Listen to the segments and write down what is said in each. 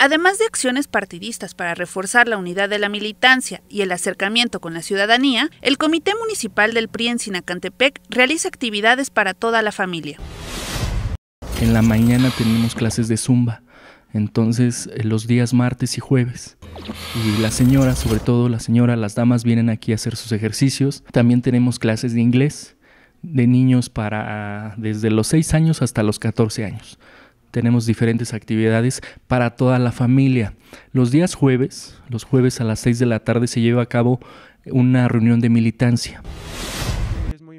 Además de acciones partidistas para reforzar la unidad de la militancia y el acercamiento con la ciudadanía, el Comité Municipal del PRI en Sinacantepec realiza actividades para toda la familia. En la mañana tenemos clases de zumba, entonces eh, los días martes y jueves. Y la señora, sobre todo la señora, las damas vienen aquí a hacer sus ejercicios. También tenemos clases de inglés de niños para desde los 6 años hasta los 14 años tenemos diferentes actividades para toda la familia. Los días jueves, los jueves a las 6 de la tarde se lleva a cabo una reunión de militancia.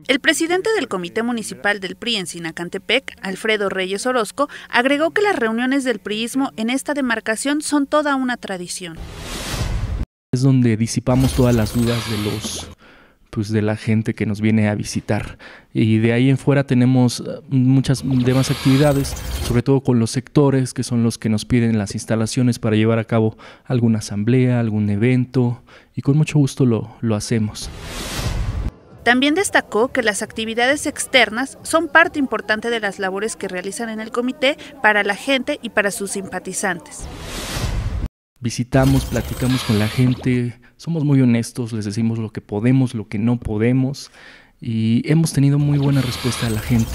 El presidente del Comité Municipal del PRI en Sinacantepec, Alfredo Reyes Orozco, agregó que las reuniones del PRIismo en esta demarcación son toda una tradición. Es donde disipamos todas las dudas de los pues de la gente que nos viene a visitar. Y de ahí en fuera tenemos eh, muchas demás actividades, sobre todo con los sectores que son los que nos piden las instalaciones para llevar a cabo alguna asamblea, algún evento, y con mucho gusto lo, lo hacemos. También destacó que las actividades externas son parte importante de las labores que realizan en el comité para la gente y para sus simpatizantes visitamos, platicamos con la gente, somos muy honestos, les decimos lo que podemos, lo que no podemos y hemos tenido muy buena respuesta de la gente.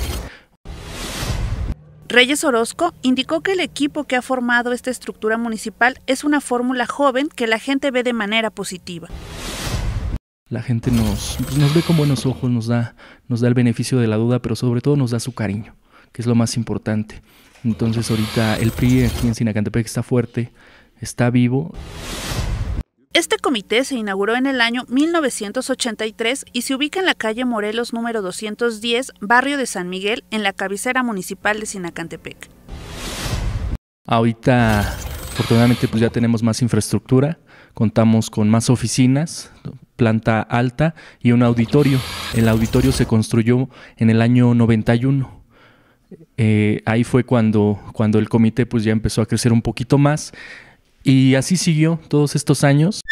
Reyes Orozco indicó que el equipo que ha formado esta estructura municipal es una fórmula joven que la gente ve de manera positiva. La gente nos, pues, ve con buenos ojos, nos da, nos da el beneficio de la duda, pero sobre todo nos da su cariño, que es lo más importante. Entonces ahorita el PRI aquí en Sinacantepec está fuerte, está vivo. Este comité se inauguró en el año 1983 y se ubica en la calle Morelos número 210, barrio de San Miguel, en la cabecera municipal de Sinacantepec. Ahorita, afortunadamente, pues ya tenemos más infraestructura, contamos con más oficinas, planta alta y un auditorio. El auditorio se construyó en el año 91. Eh, ahí fue cuando, cuando el comité pues ya empezó a crecer un poquito más y así siguió todos estos años